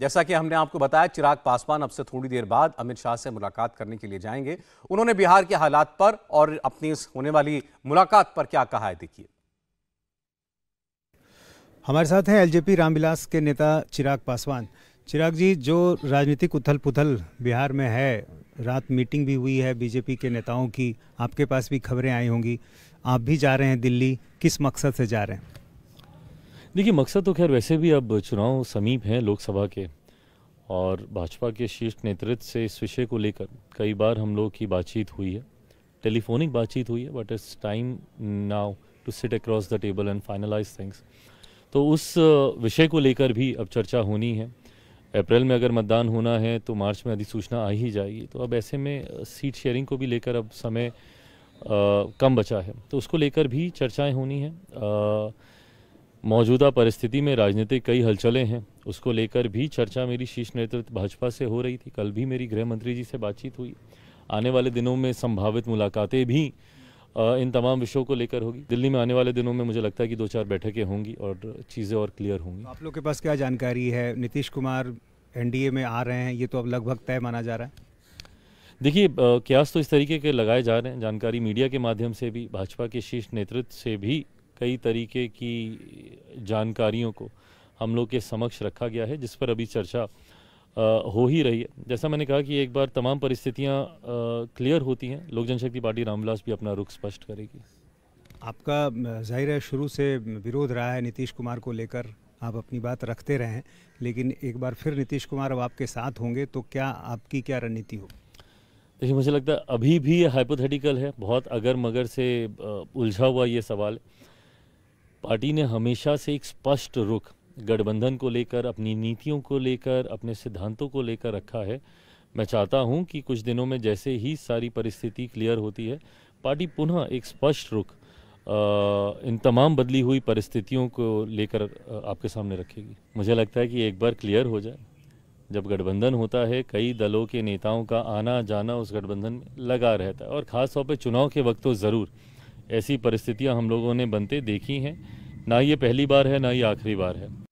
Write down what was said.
जैसा कि हमने आपको बताया चिराग पासवान अब से थोड़ी देर बाद अमित शाह से मुलाकात करने के लिए जाएंगे उन्होंने बिहार के हालात पर और अपनी इस होने वाली मुलाकात पर क्या कहा है देखिए हमारे साथ हैं एलजेपी रामविलास के नेता चिराग पासवान चिराग जी जो राजनीतिक उथल पुथल बिहार में है रात मीटिंग भी हुई है बीजेपी के नेताओं की आपके पास भी खबरें आई होंगी आप भी जा रहे हैं दिल्ली किस मकसद से जा रहे हैं देखिए मकसद तो खैर वैसे भी अब चुनाव समीप हैं लोकसभा के और भाजपा के शीर्ष नेतृत्व से इस विषय को लेकर कई बार हम लोग की बातचीत हुई है टेलीफोनिक बातचीत हुई है but it's time now to sit across the table and finalise things तो उस विषय को लेकर भी अब चर्चा होनी है अप्रैल में अगर मतदान होना है तो मार्च में अधिसूचना आ ही जाएगी तो अब ऐसे में सीट शेयरिंग को भी लेकर अब समय आ, कम बचा है तो उसको लेकर भी चर्चाएं होनी हैं मौजूदा परिस्थिति में राजनीतिक कई हलचलें हैं उसको लेकर भी चर्चा मेरी शीर्ष नेतृत्व भाजपा से हो रही थी कल भी मेरी गृह मंत्री जी से बातचीत हुई आने वाले दिनों में संभावित मुलाकातें भी इन तमाम विषयों को लेकर होगी दिल्ली में आने वाले दिनों में मुझे लगता है कि दो चार बैठकें होंगी और चीज़ें और क्लियर होंगी तो आप लोग के पास क्या जानकारी है नीतीश कुमार एनडीए में आ रहे हैं ये तो अब लगभग तय माना जा रहा है देखिए क्यास तो इस तरीके के लगाए जा रहे हैं जानकारी मीडिया के माध्यम से भी भाजपा के शीर्ष नेतृत्व से भी कई तरीके की जानकारियों को हम लोग के समक्ष रखा गया है जिस पर अभी चर्चा हो ही रही है जैसा मैंने कहा कि एक बार तमाम परिस्थितियाँ क्लियर होती हैं लोक जनशक्ति पार्टी रामविलास भी अपना रुख स्पष्ट करेगी आपका जाहिर है शुरू से विरोध रहा है नीतीश कुमार को लेकर आप अपनी बात रखते रहें लेकिन एक बार फिर नीतीश कुमार अब आपके साथ होंगे तो क्या आपकी क्या रणनीति हो देखिए मुझे लगता है अभी भी ये हाइपोथेटिकल है बहुत अगर मगर से उलझा हुआ ये सवाल है पार्टी ने हमेशा से एक स्पष्ट रुख गठबंधन को लेकर अपनी नीतियों को लेकर अपने सिद्धांतों को लेकर रखा है मैं चाहता हूं कि कुछ दिनों में जैसे ही सारी परिस्थिति क्लियर होती है पार्टी पुनः एक स्पष्ट रुख इन तमाम बदली हुई परिस्थितियों को लेकर आपके सामने रखेगी मुझे लगता है कि एक बार क्लियर हो जाए जब गठबंधन होता है कई दलों के नेताओं का आना जाना उस गठबंधन में लगा रहता है और ख़ासतौर पर चुनाव के वक्त तो ज़रूर ऐसी परिस्थितियां हम लोगों ने बनते देखी हैं ना ये पहली बार है ना ये आखिरी बार है